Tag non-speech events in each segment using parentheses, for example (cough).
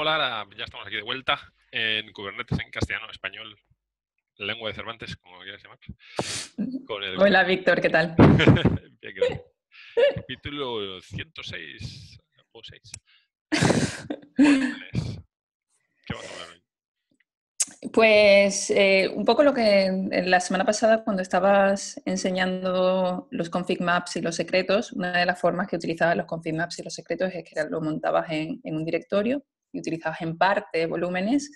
Hola, ya estamos aquí de vuelta en Kubernetes en castellano, español, lengua de Cervantes, como quieras llamar. Hola, Víctor, ¿qué tal? (laughs) Capítulo 106 o ¿Qué Pues eh, un poco lo que en la semana pasada cuando estabas enseñando los config maps y los secretos, una de las formas que utilizabas los config maps y los secretos es que lo montabas en un directorio y utilizabas en parte volúmenes.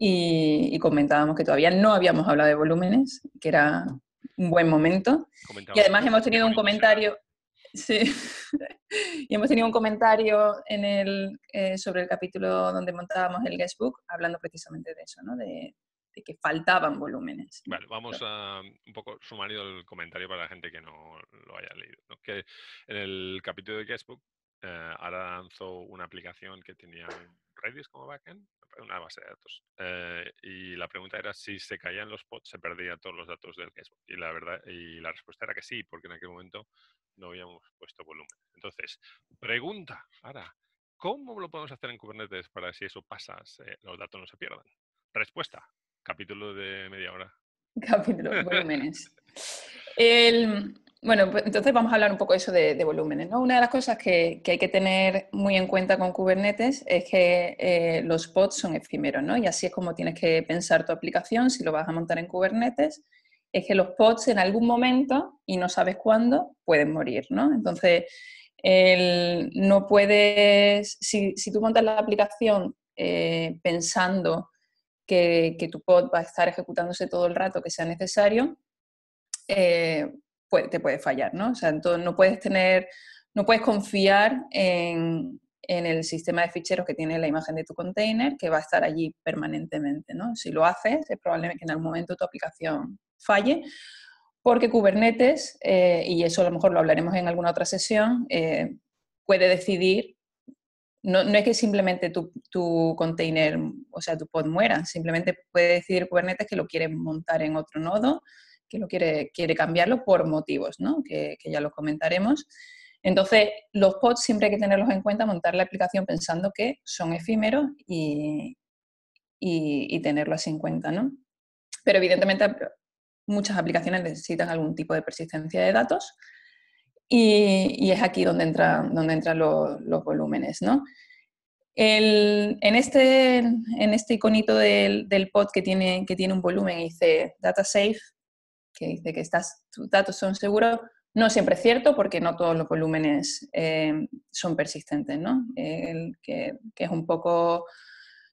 Y, comentábamos que todavía no habíamos hablado de volúmenes, que era un buen momento. y además hemos tenido un comentario. (laughs) Sí. y hemos tenido un comentario en el, eh, sobre el capítulo donde montábamos el guestbook, hablando precisamente de eso, ¿no? De, que faltaban volúmenes. vamos a un poco sumario el comentario para la gente que no lo haya leído. Que en el capítulo del guestbook eh, ahora lanzó una aplicación que tenía Redis como backend, una base de datos. Eh, y la pregunta era si se caían los pods, se perdía todos los datos del guestbook. Y la verdad, y la respuesta era que sí, porque en aquel momento no habíamos puesto volumen. Entonces, pregunta, ahora, ¿cómo lo podemos hacer en Kubernetes para si eso pasa, los datos no se pierdan? Respuesta, capítulo de media hora. (laughs) Capítulo, volúmenes. (laughs) El, bueno, pues entonces vamos a hablar un poco eso de, volúmenes. ¿no? Una de las cosas que, hay que tener muy en cuenta con Kubernetes es que eh, los pods son efímeros, ¿no? Y así es como tienes que pensar tu aplicación si lo vas a montar en Kubernetes, es que los pods en algún momento, y no sabes cuándo, pueden morir, ¿no? Entonces, no puedes, si, tú montas la aplicación eh, pensando que, tu pod va a estar ejecutándose todo el rato que sea necesario, eh, te puede fallar, ¿no? O sea, entonces no puedes tener, no puedes confiar en, en, el sistema de ficheros que tiene la imagen de tu container, que va a estar allí permanentemente, ¿no? Si lo haces, es probable que en algún momento tu aplicación falle, porque Kubernetes, eh, y eso a lo mejor lo hablaremos en alguna otra sesión, eh, puede decidir no, no, es que simplemente tu, tu, container, o sea, tu pod muera, simplemente puede decidir Kubernetes que lo quiere montar en otro nodo que lo quiere, quiere cambiarlo por motivos, ¿no? que, ya los comentaremos. Entonces, los pods siempre hay que tenerlos en cuenta, montar la aplicación pensando que son efímeros y, y, en cuenta, Pero evidentemente muchas aplicaciones necesitan algún tipo de persistencia de datos y, es aquí donde, entra, donde entran los, volúmenes, en, este, en este iconito del, del pod que tiene, que tiene un volumen dice Data Safe, que dice que estos tus datos son seguros, no siempre es cierto porque no todos los volúmenes eh, son persistentes, ¿no? que, es un poco...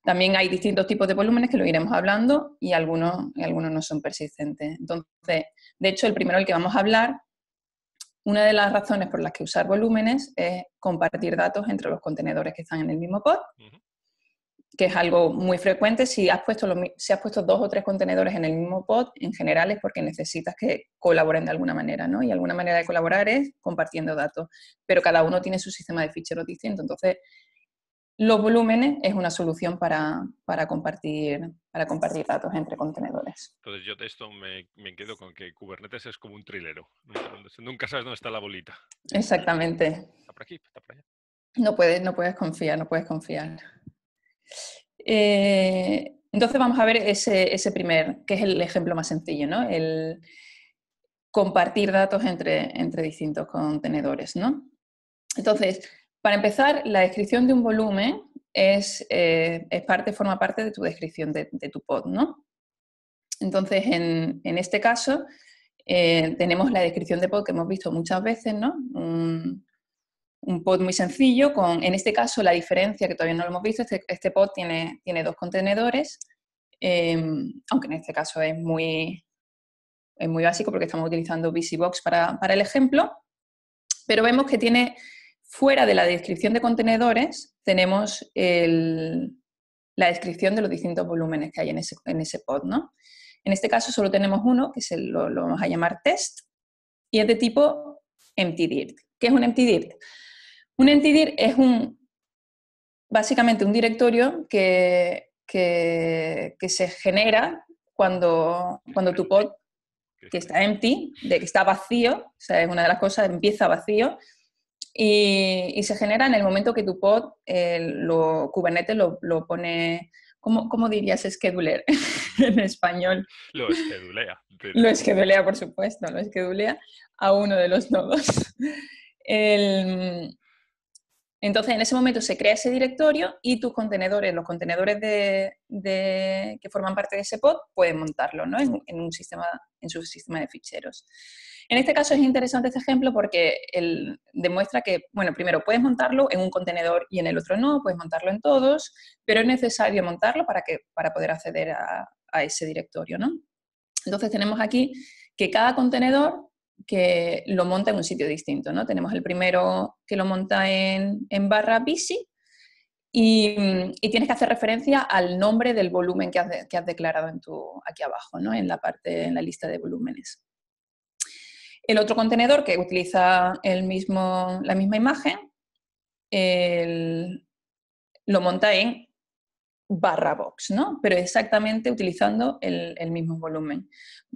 También hay distintos tipos de volúmenes que lo iremos hablando y algunos, algunos no son persistentes. Entonces, de hecho, el primero del que vamos a hablar, una de las razones por las que usar volúmenes es compartir datos entre los contenedores que están en el mismo pod que es algo muy frecuente. Si has, puesto si has puesto dos o tres contenedores en el mismo pod, en general es porque necesitas que colaboren de alguna manera, ¿no? Y alguna manera de colaborar es compartiendo datos, pero cada uno tiene su sistema de ficheros distinto. Entonces, los volúmenes es una solución para, compartir, para compartir datos entre contenedores. Entonces, yo de esto me, quedo con que Kubernetes es como un trilero. Nunca sabes dónde está la bolita. Exactamente. Está por aquí, está por allá. No puedes, no puedes confiar, no puedes confiar. Eh, entonces vamos a ver ese, primer, que es el ejemplo más sencillo, ¿no? El compartir datos entre, entre distintos contenedores, ¿no? Entonces, para empezar, la descripción de un volumen es, eh, es parte, forma parte de tu descripción de, tu pod, ¿no? Entonces, en, este caso, eh, tenemos la descripción de pod que hemos visto muchas veces, ¿no? un pod muy sencillo con, en este caso, la diferencia que todavía no lo hemos visto, este, este pod tiene, dos contenedores, em, aunque en este caso es muy, básico porque estamos utilizando BusyBox para, para el ejemplo, pero vemos que tiene, fuera de la descripción de contenedores, tenemos la descripción de los distintos volúmenes que hay en ese, pod, En este caso solo tenemos uno, que lo, lo vamos a llamar test, y es de tipo empty dirt. ¿Qué es un empty dirt? Un entity es un, básicamente un directorio que, se genera cuando, cuando tu pod, que está empty, de que está vacío, o sea, es una de las cosas, empieza vacío, y, se genera en el momento que tu pod, eh, lo, Kubernetes lo, pone ¿Cómo, dirías scheduler (laughs) en español? Lo schedulea. lo schedulea, por supuesto, lo schedulea a uno de los nodos. El, entonces, en ese momento se crea ese directorio y tus contenedores, los contenedores que forman parte de ese pod, pueden montarlo en, un sistema, en su sistema de ficheros. En este caso es interesante este ejemplo porque demuestra que, bueno, primero puedes montarlo en un contenedor y en el otro no, puedes montarlo en todos, pero es necesario montarlo para, que, para poder acceder a, ese directorio. Entonces, tenemos aquí que cada contenedor que lo monta en un sitio distinto, ¿no? Tenemos el primero que lo monta en, en barra bici y, mm, tienes que hacer referencia al nombre del volumen que has, que has declarado en tu, aquí abajo, ¿no? En la parte, en la lista de volúmenes. El otro contenedor que utiliza el mismo, la misma imagen, lo monta en barra box, ¿no? Pero exactamente utilizando el, mismo volumen.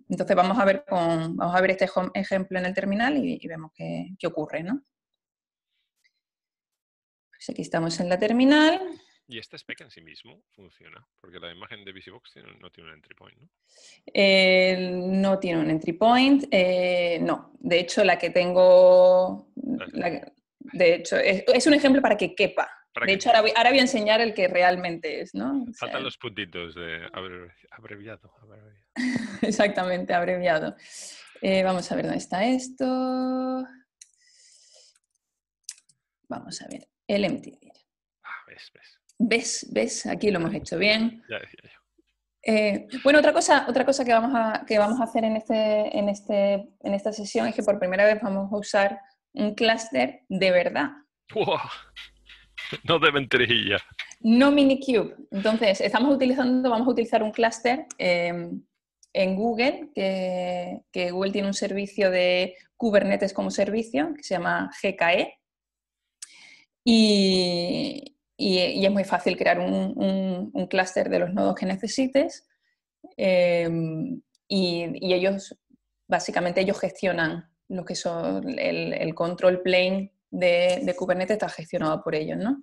Entonces vamos a ver, con, vamos a ver este ejemplo en el terminal y, vemos qué, ocurre, ¿no? Pues aquí estamos en la terminal. ¿Y esta spec en sí mismo funciona? Porque la imagen de VisiBox no tiene un entry point, ¿no? no tiene un entry point, eh, no. De hecho, la que tengo... de hecho, es un ejemplo para que quepa, de hecho, ahora voy, a enseñar el que realmente es, ¿no? Faltan los puntitos de abreviado. (laughs) Exactamente, abreviado. Eh, vamos a ver dónde está esto. Vamos a ver, el MTD. Ah, ves, ves. Ves, aquí lo hemos hecho bien. Eh, bueno, otra cosa, otra cosa que, vamos a, que vamos a hacer en, este, en, este, en esta sesión es que por primera vez vamos a usar un clúster de verdad. ¡Wow! (laughs) no de ventrilla. No Minikube. Entonces, estamos utilizando, vamos a utilizar un clúster em, en Google, que, Google tiene un servicio de Kubernetes como servicio, que se llama GKE. Y, es muy fácil crear un, clúster de los nodos que necesites. Em, y, ellos, básicamente, ellos gestionan lo que son el, el control plane de, Kubernetes está gestionado por ellos, ¿no?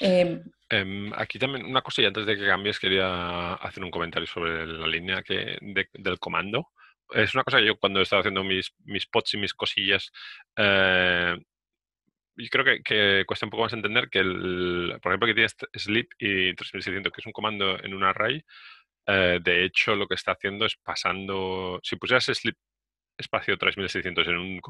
Eh, em, aquí también una cosa antes de que cambies quería hacer un comentario sobre la línea que, del comando. Es una cosa que yo cuando estaba haciendo mis, mis y mis cosillas, eh, yo creo que, cuesta un poco más entender que, el, por ejemplo, que tienes sleep y 3600, que es un comando en un array, eh, de hecho lo que está haciendo es pasando, si pusieras sleep espacio 3600 en un,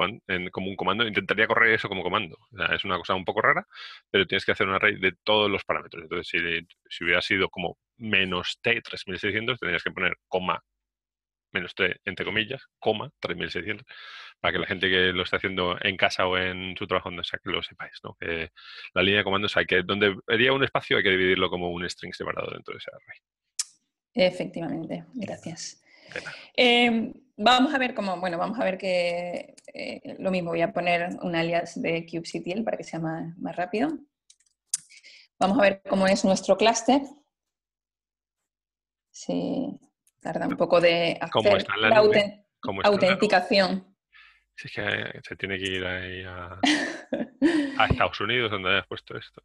como un comando, intentaría correr eso como comando. es una cosa un poco rara, pero tienes que hacer un array de todos los parámetros. Entonces, si, hubiera sido como menos t 3600, tendrías que poner coma menos t entre comillas, coma 3600, para que la gente que lo esté haciendo en casa o en su trabajo, no sea que lo sepáis, Que la línea de comandos hay que, donde haría un espacio hay que dividirlo como un string separado dentro de ese array. Efectivamente, gracias. Eh, vamos a ver cómo, bueno, vamos a ver que eh, lo mismo, voy a poner un alias de kubectl para que sea más, más rápido. Vamos a ver cómo es nuestro clúster. Sí, tarda un poco de hacer la, autenticación. Si es que se tiene que ir ahí a, (laughs) a Estados Unidos donde hayas puesto esto.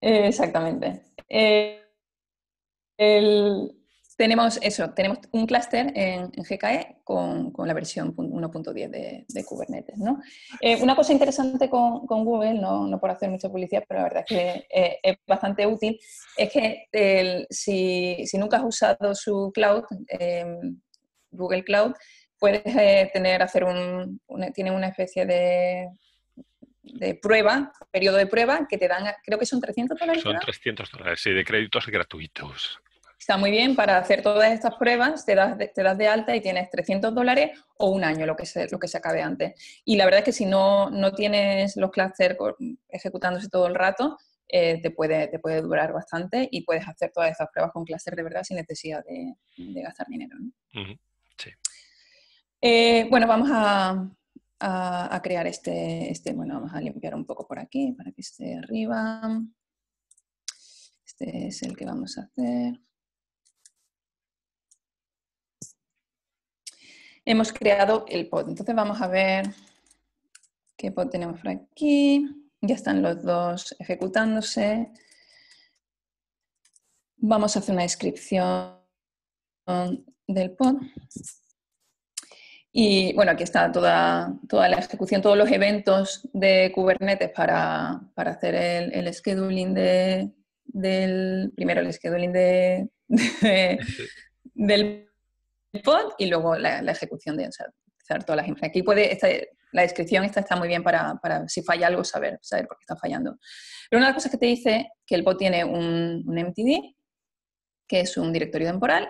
exactamente. Eh, el, tenemos eso, tenemos un clúster en, GKE con, la versión 1.10 de, de, Kubernetes. ¿no? Eh, una cosa interesante con, Google, no, por hacer mucha publicidad, pero la verdad es que eh, es bastante útil, es que si, nunca has usado su cloud, em, Google Cloud, puedes eh, tener, hacer un, tiene una especie de, de prueba, periodo de prueba, que te dan, creo que son 300 dólares. Son 300 dólares, sí, de créditos gratuitos. Está muy bien para hacer todas estas pruebas, te das, de, alta y tienes 300 dólares o un año, lo que se, lo que se acabe antes. Y la verdad es que si no, tienes los clusters ejecutándose todo el rato, eh, te, puede, te puede durar bastante y puedes hacer todas estas pruebas con clúster de verdad sin necesidad de, gastar dinero. Eh, bueno, vamos a, crear este, este, bueno, vamos a limpiar un poco por aquí para que esté arriba. Este es el que vamos a hacer. hemos creado el pod. Entonces vamos a ver qué pod tenemos por aquí. Ya están los dos ejecutándose. Vamos a hacer una descripción del pod. Y bueno, aquí está toda, toda la ejecución, todos los eventos de Kubernetes para, hacer el, el scheduling de, del, primero el scheduling de, del POD y luego la, ejecución de hacer todas las imágenes. Aquí puede, esta, la descripción esta está muy bien para, si falla algo, saber, saber por qué está fallando. Pero una de las cosas que te dice que el POD tiene un, un MTD, que es un directorio temporal,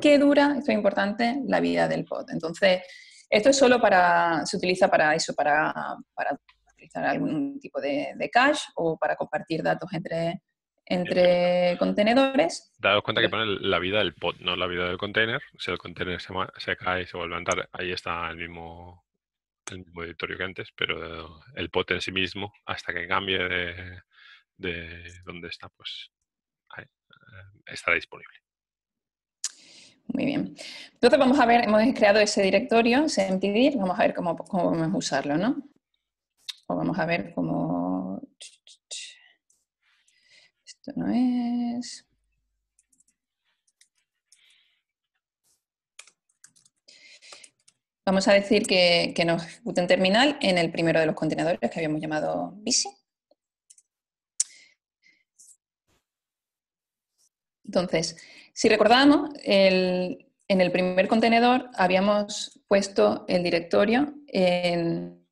que dura, esto es importante, la vida del POD. Entonces, esto es solo para, se utiliza para eso, para, para utilizar algún tipo de, de, cache o para compartir datos entre, entre contenedores. Daos cuenta que pone la vida del pod, no la vida del container. Si el container se, cae y se vuelve a entrar, ahí está el mismo, el mismo editorio que antes, pero el pod en sí mismo, hasta que cambie de, de dónde está, pues eh, estará disponible. Muy bien. Entonces vamos a ver, hemos creado ese directorio, SMTD, vamos a ver cómo, cómo a usarlo, ¿no? O vamos a ver cómo esto no es. Vamos a decir que, que nos en terminal en el primero de los contenedores que habíamos llamado visi Entonces, si recordamos, en el primer contenedor habíamos puesto el directorio en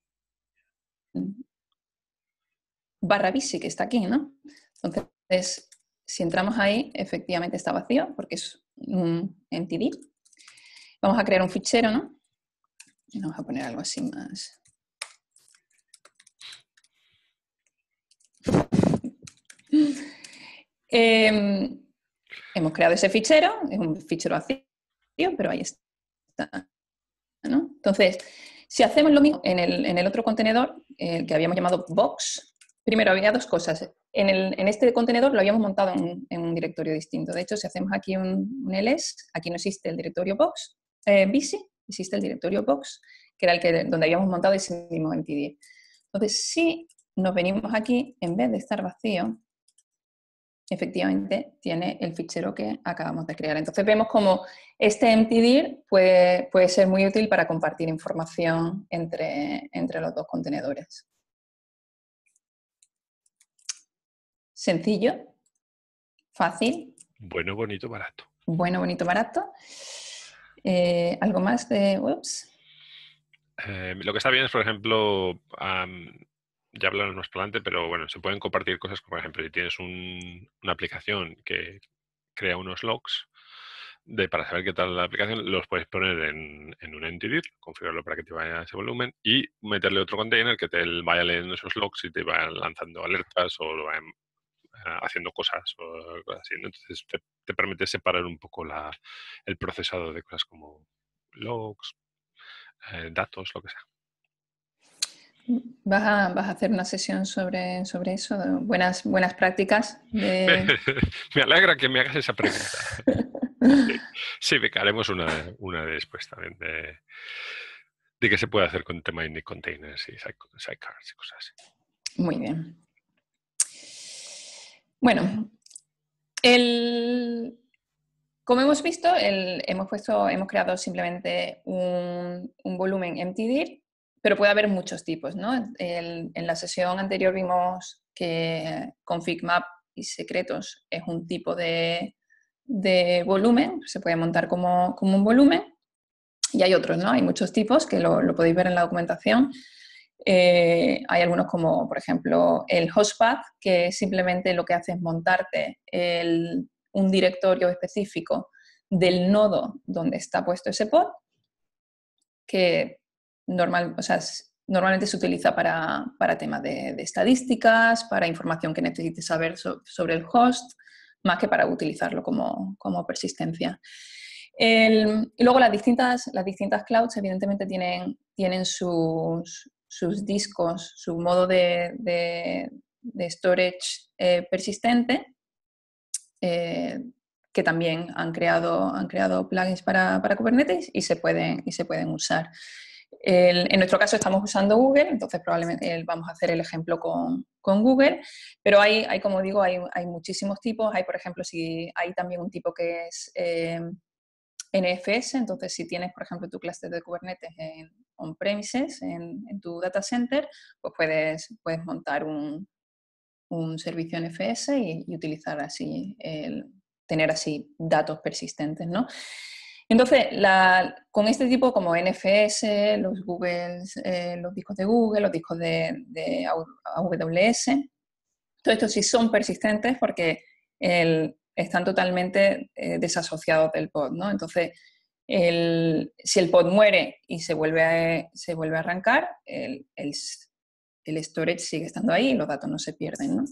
barra bici, que está aquí, ¿no? Entonces, entonces, si entramos ahí, efectivamente está vacío porque es un entity. Vamos a crear un fichero, ¿no? vamos a poner algo así más. Em, hemos creado ese fichero, es un fichero vacío, pero ahí está. Entonces, si hacemos lo mismo en el, otro contenedor, el que habíamos llamado box, primero había dos cosas. En, este contenedor lo habíamos montado en, un directorio distinto. De hecho, si hacemos aquí un, ls, aquí no existe el directorio box, eh, BC, existe el directorio box, que era el que, donde habíamos montado ese mismo MTD. Entonces, si nos venimos aquí, en vez de estar vacío, efectivamente tiene el fichero que acabamos de crear. Entonces vemos como este MTDIR puede, ser muy útil para compartir información entre los dos contenedores. sencillo, fácil. Bueno, bonito, barato. Bueno, bonito, barato. Eh, ¿Algo más de webs? Eh, lo que está bien es, por ejemplo, ya hablamos más adelante, pero bueno, se pueden compartir cosas como, por ejemplo, si tienes una aplicación que crea unos logs de, para saber qué tal la aplicación, los puedes poner en, un entity, configurarlo para que te vaya ese volumen y meterle otro container que te vaya leyendo esos logs y te vaya lanzando alertas o lo vaya em, haciendo cosas Entonces te, permite separar un poco el procesado de cosas como logs, eh, datos, lo que sea. ¿Vas a, hacer una sesión sobre, sobre eso? ¿Buenas, buenas prácticas? (laughs) me alegra que me hagas esa pregunta. sí, (laughs) haremos una, una después también de, qué se puede hacer con tema de containers y sidecars y cosas así. Muy bien. Bueno, el, como hemos visto, hemos, puesto, hemos creado simplemente un, volumen MTD, pero puede haber muchos tipos. ¿no? en la sesión anterior vimos que config map y secretos es un tipo de, volumen, se puede montar como, un volumen. Y hay otros, ¿no? Hay muchos tipos que lo podéis ver en la documentación. Eh, hay algunos como, por ejemplo, el Hostpath, que simplemente lo que hace es montarte un directorio específico del nodo donde está puesto ese pod, que normal, normalmente se utiliza para, temas de, estadísticas, para información que necesites saber sobre el host, más que para utilizarlo como, persistencia. y luego las distintas, las distintas clouds evidentemente tienen, tienen sus, sus discos, su modo de, de, storage eh, persistente, eh, que también han creado, han creado plugins para, Kubernetes y se pueden, y se pueden usar. en nuestro caso estamos usando Google, entonces probablemente eh, vamos a hacer el ejemplo con, Google, pero hay, hay, como digo, hay, muchísimos tipos. Hay, por ejemplo, si hay también un tipo que es NFS, entonces si tienes, por ejemplo, tu clúster de Kubernetes en, on-premises en, tu data center, pues puedes, puedes montar un, servicio NFS y, utilizar así, el, tener así datos persistentes, ¿no? Entonces, la, con este tipo como NFS, los Google, eh, los discos de Google, los discos de, AWS, todos estos sí son persistentes porque están totalmente eh, desasociados del pod, ¿no? Entonces, si el pod muere y se vuelve a, se vuelve a arrancar, el, storage sigue estando ahí y los datos no se pierden.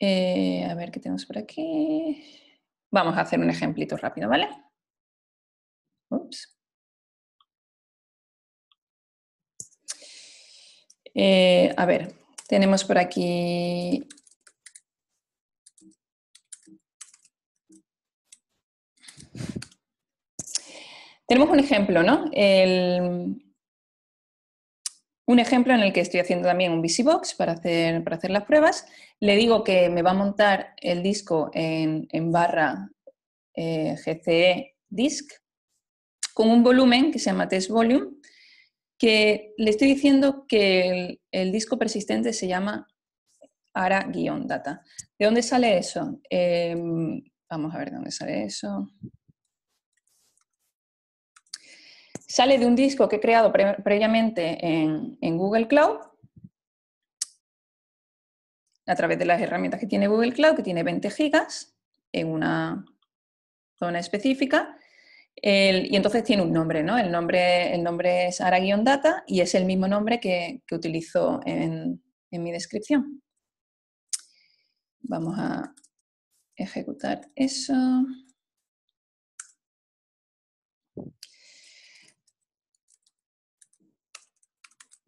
Eh, a ver qué tenemos por aquí. Vamos a hacer un ejemplito rápido, ¿vale? Eh, a ver, tenemos por aquí Tenemos un ejemplo, ¿no? un ejemplo en el que estoy haciendo también un VisiBox para hacer, para hacer las pruebas. Le digo que me va a montar el disco en, barra eh, GCE disk con un volumen que se llama test volume, que le estoy diciendo que el, disco persistente se llama ara-data. ¿De dónde sale eso? Em, vamos a ver de dónde sale eso. sale de un disco que he creado previamente en, Google Cloud, a través de las herramientas que tiene Google Cloud, que tiene 20 gigas en una zona específica. y entonces tiene un nombre, ¿no? El nombre, el nombre es Ara-Data y es el mismo nombre que, utilizo en mi descripción. Vamos a ejecutar eso.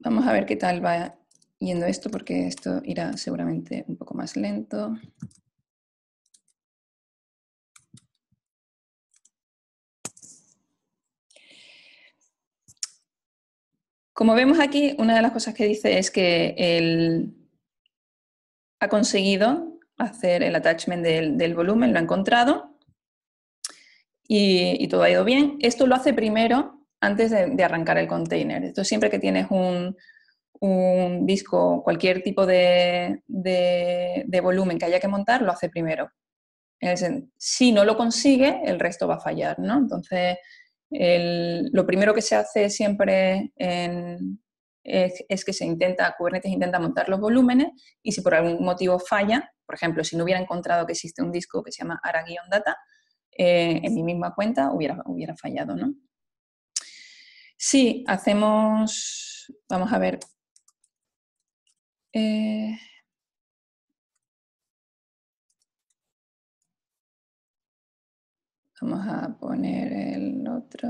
Vamos a ver qué tal va yendo esto porque esto irá seguramente un poco más lento. Como vemos aquí, una de las cosas que dice es que él ha conseguido hacer el attachment del, volumen, lo ha encontrado y, y todo ha ido bien. Esto lo hace primero antes de, arrancar el container. Entonces, siempre que tienes un, disco, cualquier tipo de, volumen que haya que montar, lo hace primero. si no lo consigue, el resto va a fallar, ¿no? Entonces, lo primero que se hace siempre es, que se intenta, Kubernetes intenta montar los volúmenes y si por algún motivo falla, por ejemplo, si no hubiera encontrado que existe un disco que se llama ara-data, eh, en mi misma cuenta hubiera, hubiera fallado, ¿no? Sí, hacemos, vamos a ver. Eh... Vamos a poner el otro.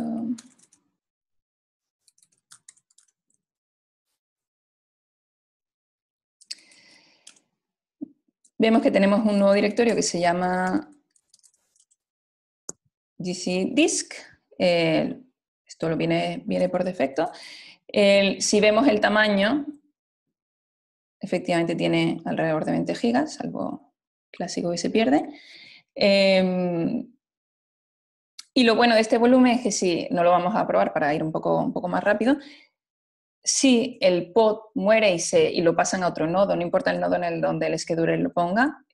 Vemos que tenemos un nuevo directorio que se llama GC Disk todo viene, viene por defecto. si vemos el tamaño, efectivamente tiene alrededor de 20 gigas, algo clásico que se pierde. Em, y lo bueno de este volumen es que si no lo vamos a probar para ir un poco, un poco más rápido, si el pod muere y, lo pasan a otro nodo, no importa el nodo en el donde el scheduler lo ponga,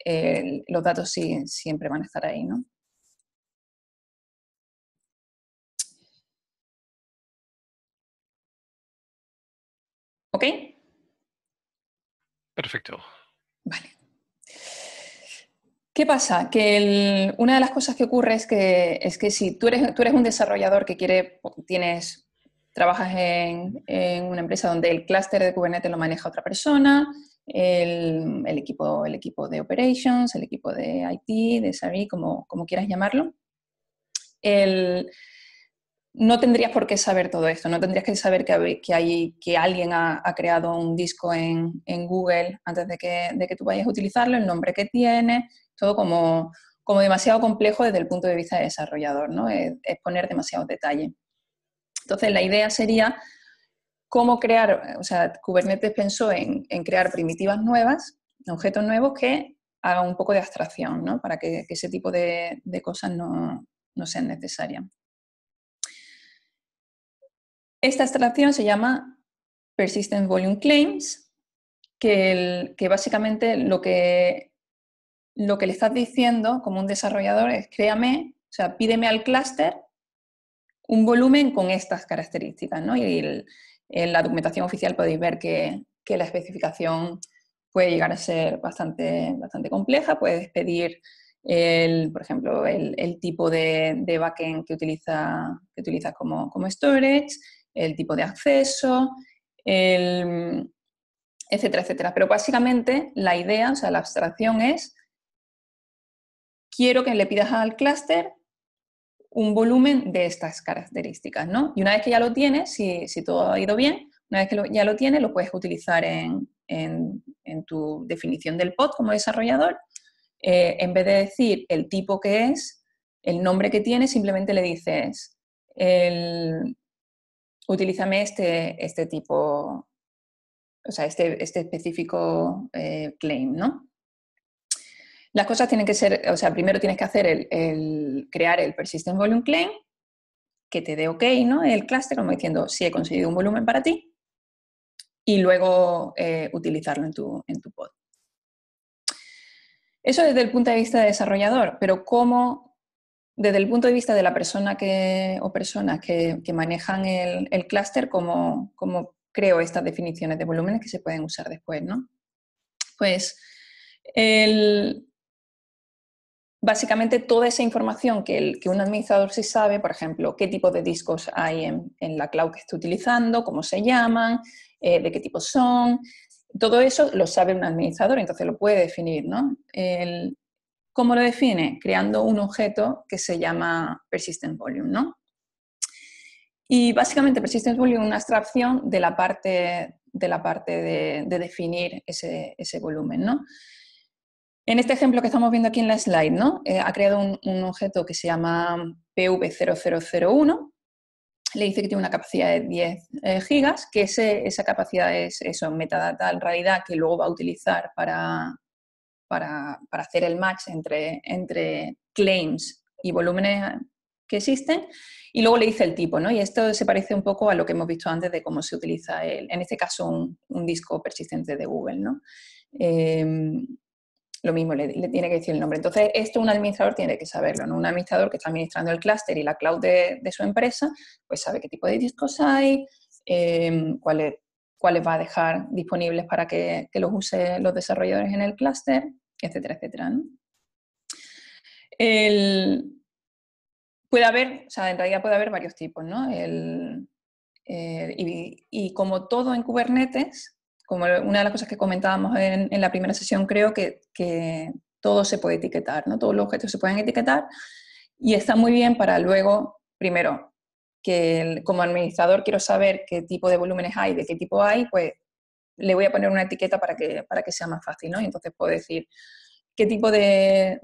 los datos siempre van a estar ahí, ¿no? ¿Ok? Perfecto. Vale. ¿Qué pasa? Que una de las cosas que ocurre es que, es que si tú eres, tú eres un desarrollador que quiere, tienes, trabajas en, una empresa donde el clúster de Kubernetes lo maneja otra persona, el, equipo, el equipo de operations, el equipo de IT, de SRE, como, como quieras llamarlo, el, no tendrías por qué saber todo esto, no tendrías que saber que, hay, que alguien ha, creado un disco en, Google antes de que, tú vayas a utilizarlo, el nombre que tiene, todo como, demasiado complejo desde el punto de vista de desarrollador, ¿no? es, poner demasiados detalles. Entonces, la idea sería cómo crear, o sea, Kubernetes pensó en, crear primitivas nuevas, objetos nuevos que hagan un poco de abstracción, ¿no? Para que, ese tipo de, cosas no, no sean necesarias. Esta extracción se llama Persistent Volume Claims, que, básicamente lo que, lo que le estás diciendo como un desarrollador es créame, o sea, pídeme al clúster un volumen con estas características, ¿no? Y en la documentación oficial podéis ver que, la especificación puede llegar a ser bastante, bastante compleja, puedes pedir, por ejemplo, el, tipo de, backend que utiliza, que utilizas como, como storage, el tipo de acceso, etcétera, etcétera. Pero básicamente la idea, o sea, la abstracción es, quiero que le pidas al clúster un volumen de estas características, ¿no? Y una vez que ya lo tienes, si, todo ha ido bien, una vez que ya lo tienes, lo puedes utilizar en, tu definición del pod como desarrollador. Eh, en vez de decir el tipo que es, el nombre que tiene, simplemente le dices el, utilízame este, este tipo, o sea, este, este específico eh, claim, ¿no? Las cosas tienen que ser, o sea, primero tienes que hacer el, crear el persistent volume claim, que te dé OK, ¿no? El clúster, como diciendo, si he conseguido un volumen para ti, y luego eh, utilizarlo en en tu pod. Eso desde el punto de vista de desarrollador, pero ¿cómo desde el punto de vista de la persona que, o personas que, manejan el, clúster, ¿cómo, creo estas definiciones de volúmenes que se pueden usar después, ¿no? Pues básicamente toda esa información que, un administrador sí sabe, por ejemplo, qué tipo de discos hay en, la cloud que está utilizando, cómo se llaman, eh, de qué tipo son, todo eso lo sabe un administrador, entonces lo puede definir, ¿no? ¿Cómo lo define? Creando un objeto que se llama persistent volume, ¿no? Y básicamente persistent volume es una abstracción de la parte de, la parte de, definir ese, volumen, En este ejemplo que estamos viendo aquí en la slide, ¿no? Eh, ha creado un, objeto que se llama PV0001, le dice que tiene una capacidad de 10 eh, gigas, que esa capacidad es eso, metadata en realidad que luego va a utilizar para, para, hacer el match entre, entre claims y volúmenes que existen y luego le dice el tipo, ¿no? Y esto se parece un poco a lo que hemos visto antes de cómo se utiliza, en este caso, un, disco persistente de Google, ¿no? Em, lo mismo, le, tiene que decir el nombre. Entonces, esto un administrador tiene que saberlo, Un administrador que está administrando el clúster y la cloud de, su empresa, pues sabe qué tipo de discos hay, em, cuál es cuáles va a dejar disponibles para que, los use los desarrolladores en el clúster, etcétera, etcétera. puede haber, o sea, en realidad puede haber varios tipos, ¿no? Eh, y, como todo en Kubernetes, como una de las cosas que comentábamos en, la primera sesión, creo que, que, todo se puede etiquetar, ¿no? Todos los objetos se pueden etiquetar y está muy bien para luego, primero, que como administrador quiero saber qué tipo de volúmenes hay, de qué tipo hay, pues le voy a poner una etiqueta para que, para que sea más fácil, ¿no? Y entonces puedo decir qué tipo de,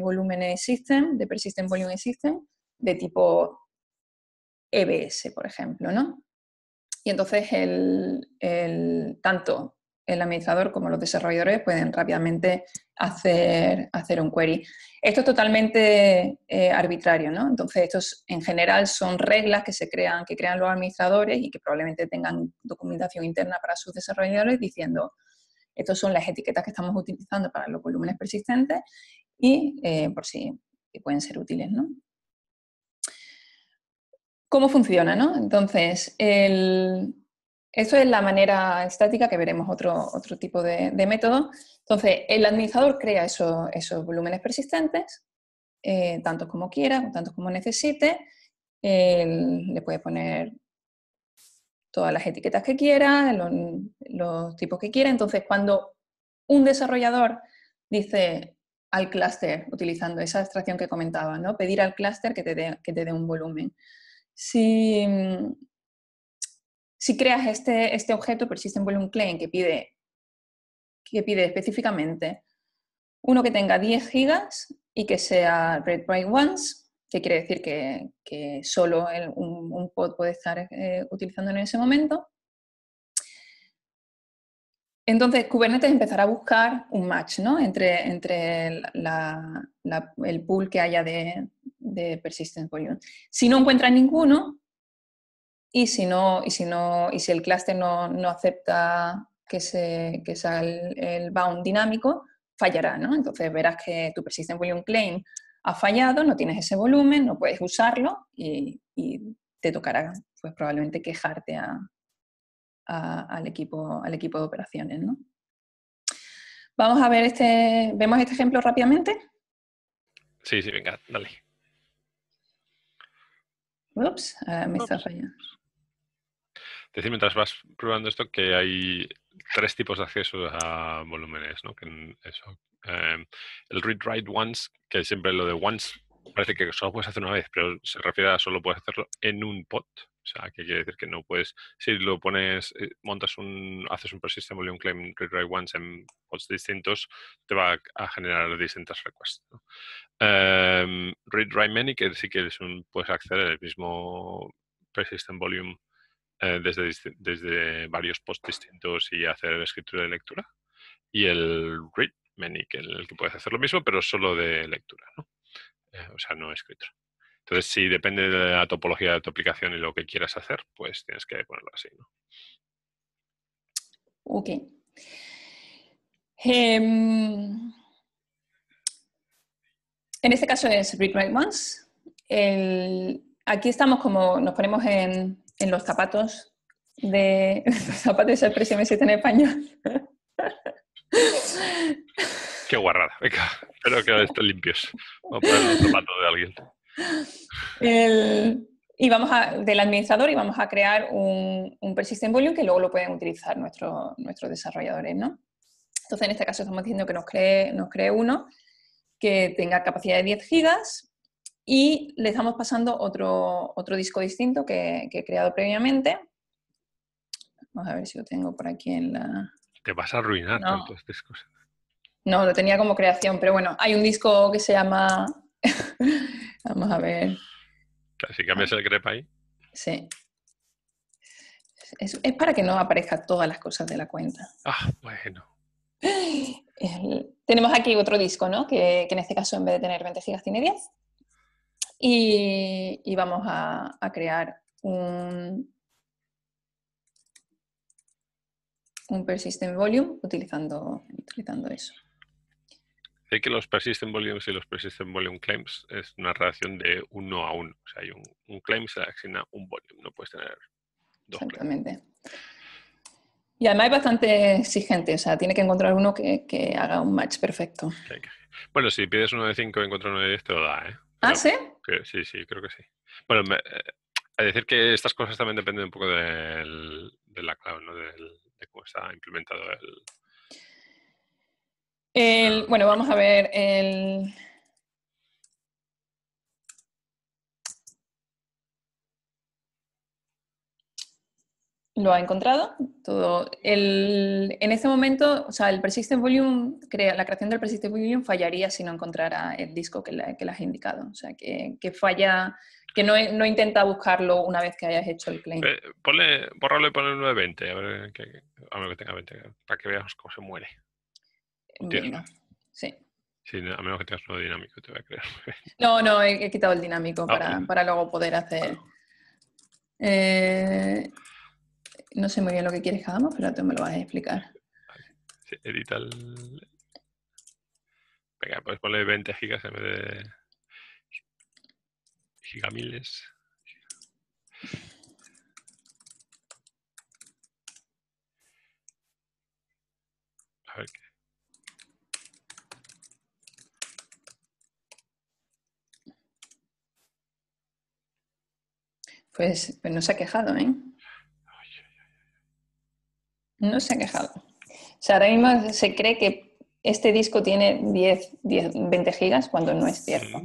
volúmenes existen, de persistent volume existen, de tipo EBS, por ejemplo, ¿no? Y entonces el, tanto el administrador como los desarrolladores pueden rápidamente hacer, hacer un query. Esto es totalmente eh, arbitrario, ¿no? Entonces, estos en general son reglas que se crean, que crean los administradores y que probablemente tengan documentación interna para sus desarrolladores diciendo, estas son las etiquetas que estamos utilizando para los volúmenes persistentes y eh, por si pueden ser útiles, ¿no? ¿Cómo funciona, no? Entonces, el, eso es la manera estática, que veremos otro, otro tipo de, método. Entonces, el administrador crea esos, volúmenes persistentes, eh, tantos como quiera, tantos como necesite. le puede poner todas las etiquetas que quiera, los, tipos que quiera. Entonces, cuando un desarrollador dice al clúster, utilizando esa abstracción que comentaba, ¿no? pedir al clúster que, te dé, que te dé un volumen. Si si creas este, este objeto Persistent volume claim que pide, que pide específicamente uno que tenga 10 gigas y que sea read write once, que quiere decir que, solo un, pod puede estar eh, utilizando en ese momento. Entonces, Kubernetes empezará a buscar un match ¿no? entre, entre el pool que haya de, de persistent volume. Si no encuentra ninguno, y si no, y y si el clúster no, acepta que, se, sea el, bound dinámico, fallará, ¿no? Entonces verás que tu persistent volume claim ha fallado, no tienes ese volumen, no puedes usarlo y, te tocará pues probablemente quejarte al, equipo, al equipo de operaciones, ¿no? Vamos a ver este, vemos este ejemplo rápidamente. Sí, sí, venga, dale. Ups, me está fallando decir mientras vas probando esto que hay tres tipos de acceso a volúmenes, ¿no? Que em, el read write once, que siempre lo de once parece que solo puedes hacer una vez, pero se refiere a solo puedes hacerlo en un pot. O sea, que quiere decir que no puedes, si lo pones, eh, montas un, haces un persistent volume claim read write once en pods distintos, te va a generar distintas requests. Em, read write many, que sí que un, puedes acceder al mismo persistent volume eh, desde, varios posts distintos y hacer escritura de lectura. Y el read many, que el que puedes hacer lo mismo, pero solo de lectura, ¿no? Eh, o sea, no escritura. Entonces, si depende de la topología de tu aplicación y lo que quieras hacer, pues tienes que ponerlo así, ¿no? Ok. Em, en este caso es Read Write Once. aquí estamos como nos ponemos en en los zapatos de (laughs) los zapatos de expressm 7 en español. Qué guarrada, venga. Espero que estén limpios. Vamos a poner los zapatos de alguien. y vamos a, del administrador y vamos a crear un, persistent volume que luego lo pueden utilizar nuestros, nuestros desarrolladores, ¿no? Entonces, en este caso estamos diciendo que nos cree, nos cree uno que tenga capacidad de 10 gigas y le estamos pasando otro, otro disco distinto que, he creado previamente. Vamos a ver si lo tengo por aquí en la... Te vas a arruinar no. estas cosas. No, lo tenía como creación, pero bueno, hay un disco que se llama... (laughs) Vamos a ver. Casi cambias el crepa ahí. Sí. Es, para que no aparezcan todas las cosas de la cuenta. Ah, bueno. (gasps) tenemos aquí otro disco, ¿no? Que, que, en este caso, en vez de tener 20 gigas, tiene 10 y, vamos a, crear un, un persistent volume utilizando, utilizando eso. Sé que los persistent volumes y los persistent volume claims es una relación de uno a uno. O sea, hay un, un claim, se asigna un volume, no puedes tener dos. Exactamente. Y además es bastante exigente, o sea, tiene que encontrar uno que, haga un match perfecto. Bueno, si pides uno de cinco y encuentras uno de diez, te lo da, ¿eh? ¿Ah, sí? sí, sí, creo que sí. Bueno, me, eh, a decir que estas cosas también dependen un poco del, de la cloud, ¿no? de cómo está implementado el... el bueno, vamos a ver, el, lo ha encontrado. Todo. en este momento, o sea, el persistent volume, crea, la creación del persistent volume fallaría si no encontrara el disco que, que le has indicado. O sea, que, falla, que no, intenta buscarlo una vez que hayas hecho el claim. Eh, ponle, borrarlo y ponle 920, a ver a ver que tenga 20, para que veas cómo se muere. sí. a menos que tengas uno dinámico, te voy a creer. No, no, he, quitado el dinámico ah, mm. para, luego poder hacer. Eh, no sé muy bien lo que quieres que hagamos, pero tú me lo vas a explicar. Sí, edita el... Venga, pues ponle 20 gigas en vez de gigamiles. A ver qué. pues, pues no se ha quejado, ¿eh? No se ha quejado. O sea, ahora mismo se cree que este disco tiene 10, 10 20 gigas cuando no es cierto.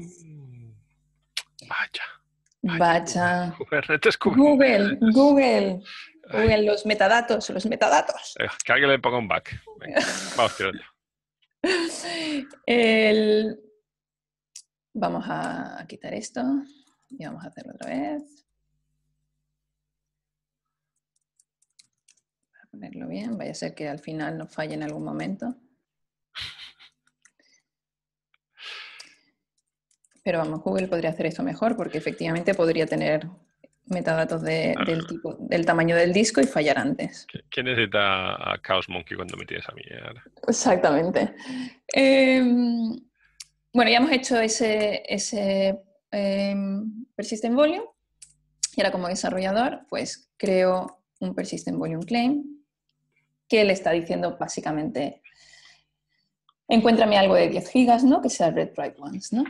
Vaya. Vaya. Google, Google. Google, los metadatos, los metadatos. Eh, que alguien le ponga un back. vamos tirando. El... Vamos a quitar esto y vamos a hacerlo otra vez. ponerlo bien, vaya a ser que al final nos falle en algún momento. Pero vamos, Google podría hacer esto mejor porque efectivamente podría tener metadatos del, ah. tipo, del tamaño del disco y fallar antes. ¿Quién necesita a Chaos Monkey cuando me tienes a mí? Exactamente. Em, bueno, ya hemos hecho ese, em, persistent volume y ahora como desarrollador pues creo un persistent volume claim que le está diciendo básicamente, encuéntrame algo de 10 gigas, ¿no? Que sea Red Bright Ones, ¿no?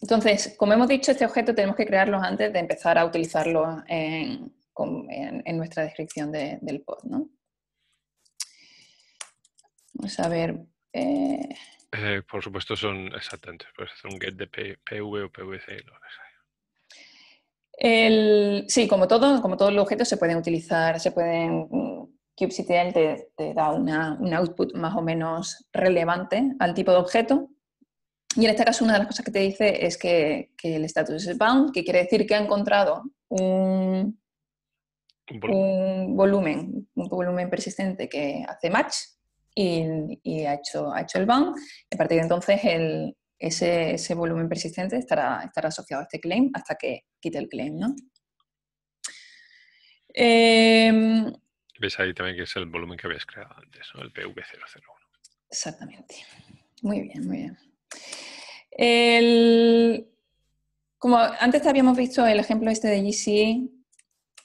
Entonces, como hemos dicho, este objeto tenemos que crearlo antes de empezar a utilizarlo en, nuestra descripción del pod, ¿no? Vamos a ver... Eh. Eh, por supuesto son exactamente, puedes hacer un get de PV o PVC. El, sí, como todo, como todos los objetos se pueden utilizar, se pueden. kubectl te, te da una, un output más o menos relevante al tipo de objeto. Y en este caso, una de las cosas que te dice es que, que el status es bound, que quiere decir que ha encontrado un, volumen, un volumen persistente que hace match y, y ha, hecho, ha hecho el bound. a partir de entonces, el, ese, volumen persistente estará, asociado a este claim hasta que quite el claim, em, Ves ahí también que es el volumen que habías creado antes, El PV001. Exactamente. Muy bien, muy bien. como antes habíamos visto el ejemplo este de GCE,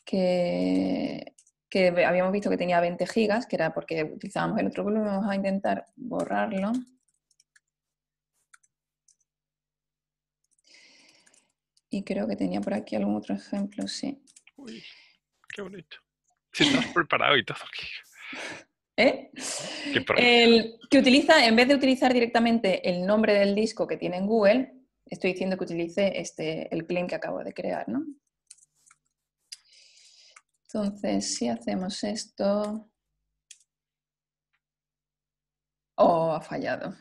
que, que habíamos visto que tenía 20 gigas, que era porque utilizábamos el otro volumen, vamos a intentar borrarlo. Y creo que tenía por aquí algún otro ejemplo, sí. Uy, qué bonito. Si estás preparado y todo aquí. (laughs) ¿Eh? el, que utiliza, en vez de utilizar directamente el nombre del disco que tiene en Google, estoy diciendo que utilice este, el claim que acabo de crear, ¿no? Entonces, si hacemos esto... Oh, ha fallado.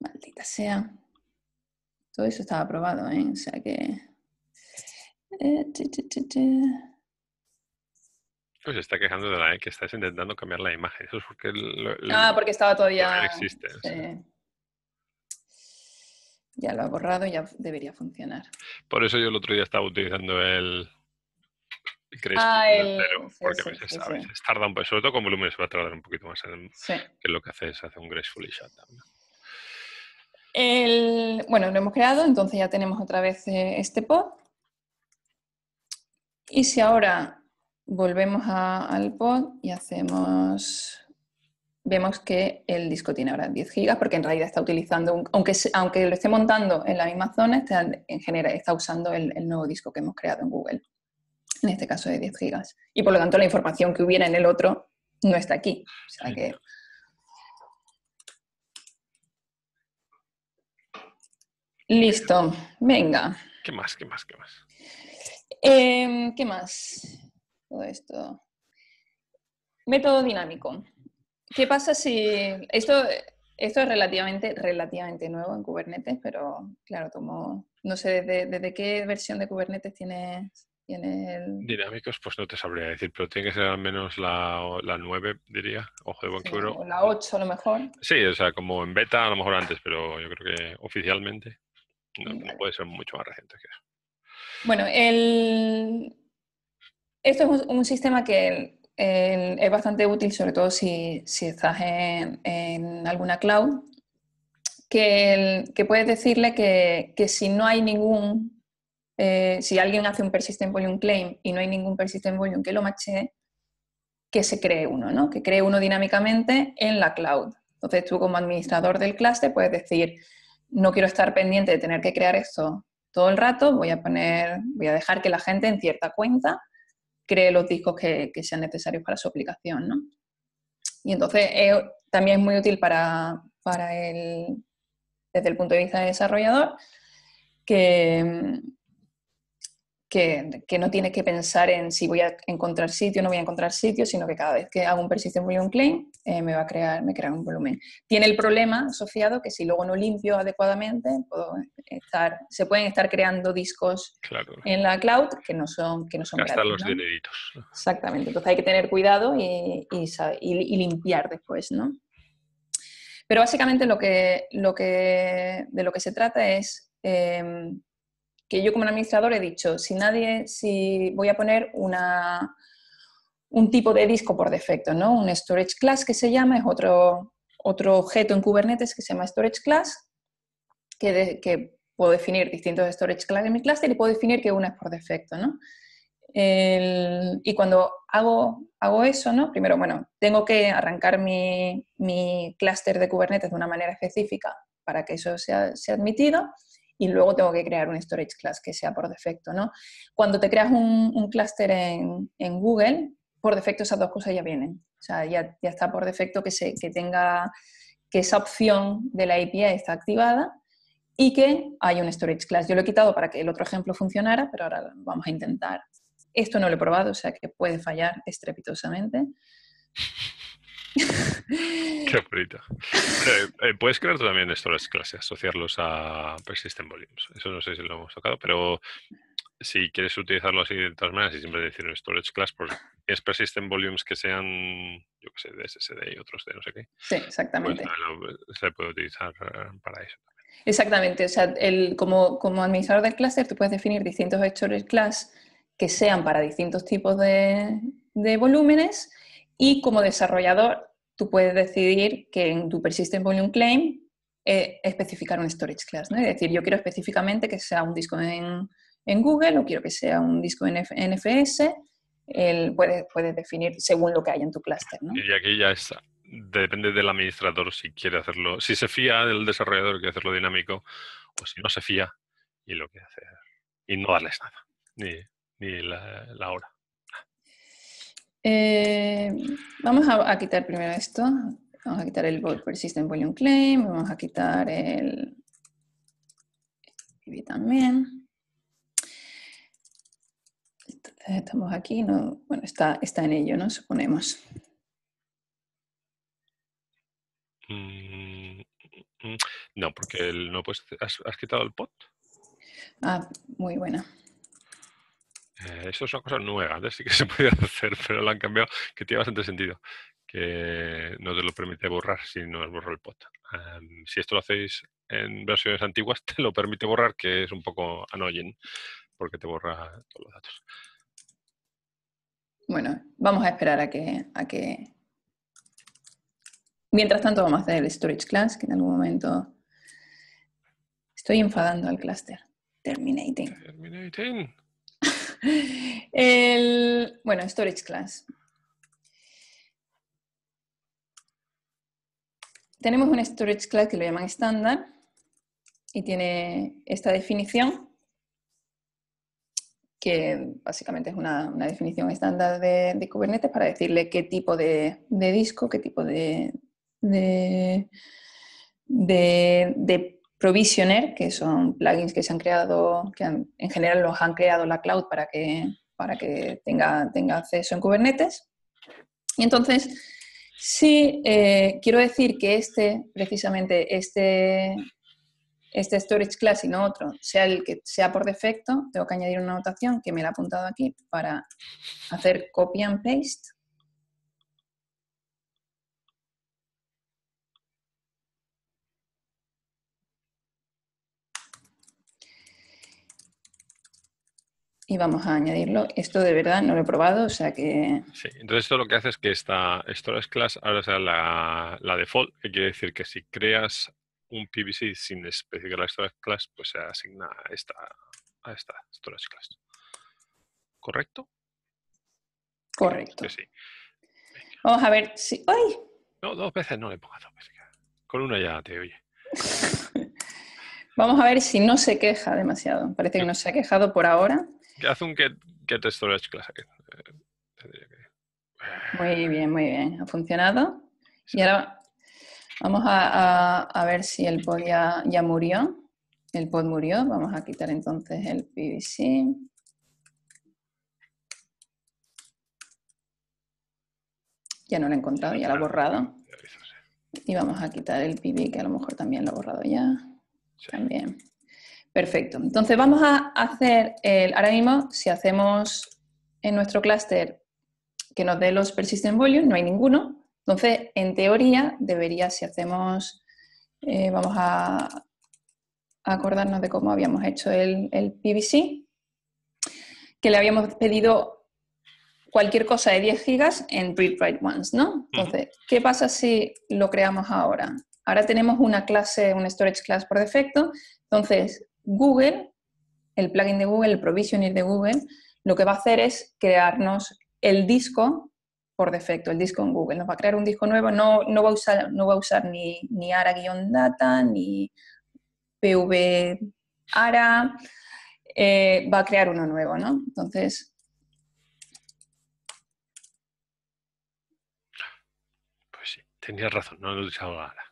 Maldita sea. Todo eso estaba aprobado, ¿eh? O sea que... Eh, pues está quejando de la e, que estás intentando cambiar la imagen. Eso es porque... ah, porque estaba todavía... Existe. Ya lo ha borrado, y ya debería funcionar. Por eso yo el otro día estaba utilizando el... Ah, el ah, el... porque sí, a veces, tarda un poco, sobre todo con volumen, se va a tardar un poquito más en que lo que hace es hacer un gracefully shutdown. El, bueno, lo hemos creado, entonces ya tenemos otra vez eh, este pod. Y si ahora volvemos al pod y hacemos vemos que el disco tiene ahora 10 gigas porque en realidad está utilizando, aunque, aunque lo esté montando en la misma zona, está, en general está usando el, el, nuevo disco que hemos creado en Google, en este caso de 10 gigas. Y por lo tanto la información que hubiera en el otro no está aquí. O sea que Listo, venga. ¿Qué más? ¿Qué más? ¿Qué más? Em, ¿Qué más? Todo esto. Método dinámico. ¿Qué pasa si esto, esto es relativamente, relativamente nuevo en Kubernetes, pero claro, como no sé desde, desde qué versión de Kubernetes tiene el... Dinámicos, pues no te sabría decir, pero tiene que ser al menos la, la 9, diría, ojo de buen O la 8 a lo mejor. Sí, o sea, como en beta a lo mejor antes, pero yo creo que oficialmente. No, puede ser mucho más reciente que eso. Bueno, el... esto es un, sistema que eh, es bastante útil, sobre todo si, estás en, alguna cloud, que, puedes decirle que, si no hay ningún, eh, si alguien hace un persistent volume claim y no hay ningún persistent volume que lo mache, que se cree uno, ¿no? que cree uno dinámicamente en la cloud. Entonces tú como administrador del cluster puedes decir, no quiero estar pendiente de tener que crear esto todo el rato, voy a poner, voy a dejar que la gente en cierta cuenta cree los discos que, sean necesarios para su aplicación, ¿no? Y entonces eh, también es muy útil para, para el, desde el punto de vista del desarrollador, que, que, no tienes que pensar en si voy a encontrar sitio o no voy a encontrar sitio, sino que cada vez que hago un persistent volume claim eh, me va a crear me crea un volumen. Tiene el problema asociado que si luego no limpio adecuadamente, puedo estar, se pueden estar creando discos en la cloud que no son que no son los dineritos. Exactamente. Entonces hay que tener cuidado y, limpiar después, ¿no? Pero básicamente lo que, lo que, de lo que se trata es em, que yo como administrador he dicho, si nadie, si voy a poner una, un tipo de disco por defecto, ¿no? Un storage class que se llama, es otro, otro objeto en Kubernetes que se llama storage class, que, puedo definir distintos storage class en mi cluster y puedo definir que una es por defecto, y cuando hago, hago eso, ¿no? Primero, bueno, tengo que arrancar mi, cluster de Kubernetes de una manera específica para que eso sea, sea admitido y luego tengo que crear un storage class que sea por defecto, ¿no? Cuando te creas un, un clúster en, Google, por defecto esas dos cosas ya vienen. O sea, ya, está por defecto que, se, que tenga que esa opción de la API está activada y que hay un storage class. Yo lo he quitado para que el otro ejemplo funcionara, pero ahora vamos a intentar. Esto no lo he probado, o sea que puede fallar estrepitosamente. (laughs) Qué bonito. Eh, eh, puedes crear también storage classes, asociarlos a persistent volumes. Eso no sé si lo hemos tocado, pero si quieres utilizarlo así de todas maneras y siempre decir un storage class, por pues, es persistent volumes que sean, yo qué sé, de SSD y otros de no sé qué. Sí, pues exactamente. se puede utilizar eh, para eso. Exactamente, o sea, el, como, administrador del cluster tú puedes definir distintos storage class que sean para distintos tipos de, de volúmenes y como desarrollador, tú puedes decidir que en tu Persistent Volume Claim eh, especificar un storage class, ¿no? Es decir, yo quiero específicamente que sea un disco en, Google o quiero que sea un disco en NFS, el, puedes, puedes, definir según lo que hay en tu clúster, Y aquí ya está. Depende del administrador si quiere hacerlo, si se fía del desarrollador que hacerlo dinámico o si no se fía y lo que hacer. Y no darles nada, ni, ni la hora. Eh, vamos a, quitar primero esto. Vamos a quitar el Persistent Volume Claim. Vamos a quitar el también. estamos aquí. bueno, está, está en ello, ¿no? Suponemos. Mm, mm, mm. no, porque no puedes, ¿has, ¿has quitado el pot? Ah, muy buena. Eh, eso cosas nuevas, cosa ¿eh? sí que se (laughs) podía hacer, pero lo han cambiado, que tiene bastante sentido, que no te lo permite borrar si no has el pod. si esto lo hacéis en versiones antiguas, (laughs) te lo permite borrar, que es un poco annoying, porque te borra todos los datos. Bueno, vamos a esperar a que, a que... Mientras tanto vamos a hacer el storage class, que en algún momento... Estoy enfadando al cluster. Terminating. Terminating. El, bueno, Storage Class. Tenemos un Storage Class que lo llaman estándar y tiene esta definición, que básicamente es una, definición estándar de, Kubernetes para decirle qué tipo de, de disco, qué tipo de, de, de Provisioner, que son plugins que se han creado, que en general los han creado la cloud para que, para que tenga, tenga acceso en Kubernetes. Y entonces, si eh, quiero decir que este, precisamente este, este storage class y no otro, sea el que sea por defecto, tengo que añadir una notación que me la he apuntado aquí para hacer copy and paste vamos a añadirlo. Esto de verdad no lo he probado, o sea que... Sí, entonces esto lo que hace es que esta Storage Class ahora sea la, default, que quiere decir que si creas un PVC sin especificar la Storage Class, pues se asigna a esta, a esta Storage Class. ¿Correcto? Correcto. Vamos a ver si... ¡Ay! No, dos veces no le pongas dos Con una ya te oye. (laughs) Vamos a ver si no se queja demasiado. Parece que no se ha quejado por ahora hace un get, storage class eh, Muy ah. bien, muy bien. Ha funcionado. Y ahora vamos a, ver si el pod ya, murió. El pod murió. Vamos a quitar entonces el PVC. Ya no lo he encontrado, ya lo ha borrado. Y vamos a quitar el PB, que a lo mejor también lo ha borrado ya. También. Perfecto. Entonces vamos a hacer, el, ahora mismo, si hacemos en nuestro clúster que nos dé los persistent volume, no hay ninguno. Entonces, en teoría, debería, si hacemos, eh, vamos a acordarnos de cómo habíamos hecho el, el PVC, que le habíamos pedido cualquier cosa de 10 gigas en read write once, ¿no? Entonces, ¿qué pasa si lo creamos ahora? Ahora tenemos una clase, un storage class por defecto, entonces Google, el plugin de Google, el provisioner de Google, lo que va a hacer es crearnos el disco por defecto, el disco en Google. Nos va a crear un disco nuevo, no, va, a usar, no va a usar ni, ni ARA-data, ni PV-ARA, eh, va a crear uno nuevo, ¿no? Entonces... Pues sí, tenías razón, no lo he usado ARA.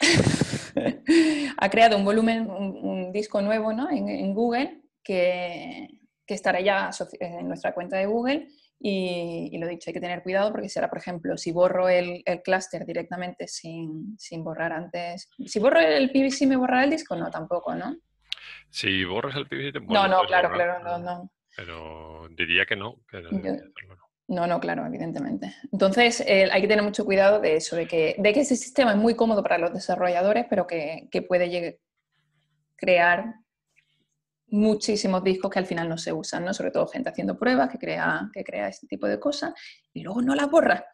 (laughs) (laughs) ha creado un volumen, un, disco nuevo ¿no? en, Google que, estará ya en nuestra cuenta de Google. Y, lo lo dicho, hay que tener cuidado porque será, por ejemplo, si borro el, clúster directamente sin, borrar antes. Si borro el PVC, ¿me borrará el disco? No, tampoco, ¿no? Si borras el PVC, te No, no, claro, claro, no, no. Pero diría que no. Que no. No, no, claro, evidentemente. Entonces, eh, hay que tener mucho cuidado de eso, de que, ese sistema es muy cómodo para los desarrolladores, pero que, puede llegar, crear muchísimos discos que al final no se usan, ¿no? Sobre todo gente haciendo pruebas que crea, que crea este tipo de cosas y luego no las borra.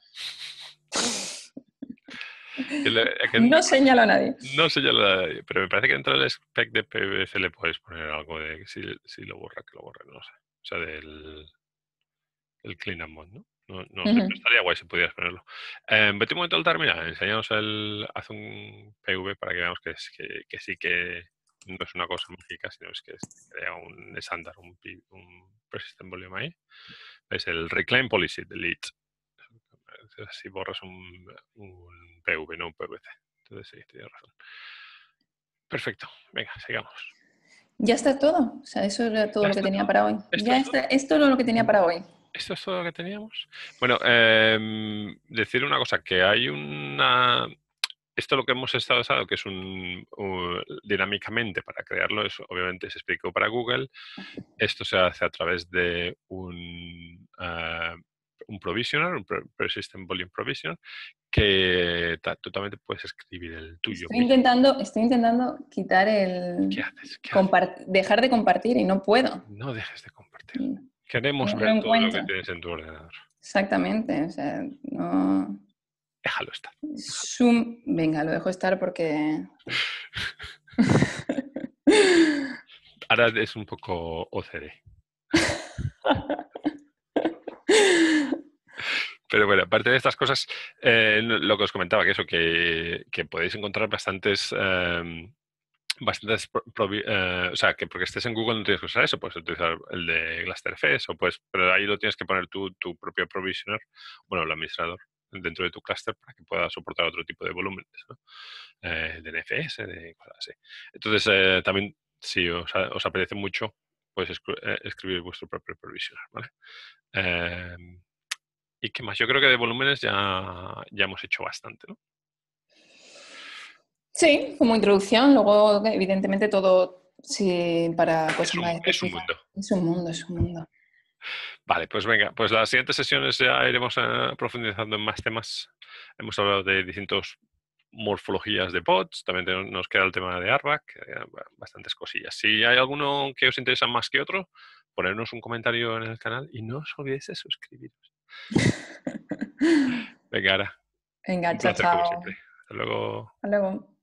no señala a nadie. No señala a nadie, pero me parece que dentro del spec de PVC le puedes poner algo de si, lo borra, que lo borre, no sé. O sea, del, el clean and mod, ¿no? No, no estaría guay si pudieras ponerlo. Eh, vete un momento al terminal, enseñanos el, haz un PV para que veamos que, que, sí que no es una cosa mágica, sino es que es, crea un estándar, un, un persistent volume ahí. Es el reclaim policy delete. Si borras un, PV, no un PVC. Entonces sí, tienes razón. Perfecto, venga, sigamos. Ya está todo. O sea, eso era todo lo que tenía para hoy. ¿Esto ya está, esto lo que tenía para hoy. ¿Esto es todo lo que teníamos? Bueno, em, decir una cosa, que hay una... Esto lo que hemos estado usando, que es un, dinámicamente para crearlo, es, obviamente se explicó para Google. Esto se hace a través de un, eh, un provisioner, un persistent volume provisioner, que totalmente puedes escribir el tuyo. Estoy intentando, estoy intentando quitar el... ¿Qué haces? Dejar de compartir y no puedo. No dejes de compartir. Mm. Queremos ver todo lo que tienes en tu ordenador. Exactamente, o sea, no... Déjalo estar. venga, lo dejo estar porque... (laughs) Ahora es un poco OCD. Pero bueno, aparte de estas cosas, eh, lo que os comentaba, que eso, que, podéis encontrar bastantes em, bastantes, eh, o sea, que porque estés en Google no tienes que usar eso, puedes utilizar el de GlusterFS o pues, pero ahí lo tienes que poner tú, tu propio provisioner, bueno, el administrador dentro de tu cluster para que pueda soportar otro tipo de volúmenes, ¿no? Eh, de NFS, de cosas así. Entonces, eh, también, si os, apetece mucho, puedes escribir vuestro propio provisioner, ¿vale? Em, ¿Y qué más? Yo creo que de volúmenes ya, ya hemos hecho bastante, ¿no? Sí, como introducción, luego evidentemente todo sí, para es un, mundo. Es un mundo, es un mundo. Vale, pues venga, pues las siguientes sesiones ya iremos eh, profundizando en más temas. Hemos hablado de distintos morfologías de bots, también nos queda el tema de Arvac, bastantes cosillas. Si hay alguno que os interesa más que otro, ponernos un comentario en el canal y no os olvidéis de suscribiros. (laughs) venga, ahora. Venga, chao, luego. Hasta luego.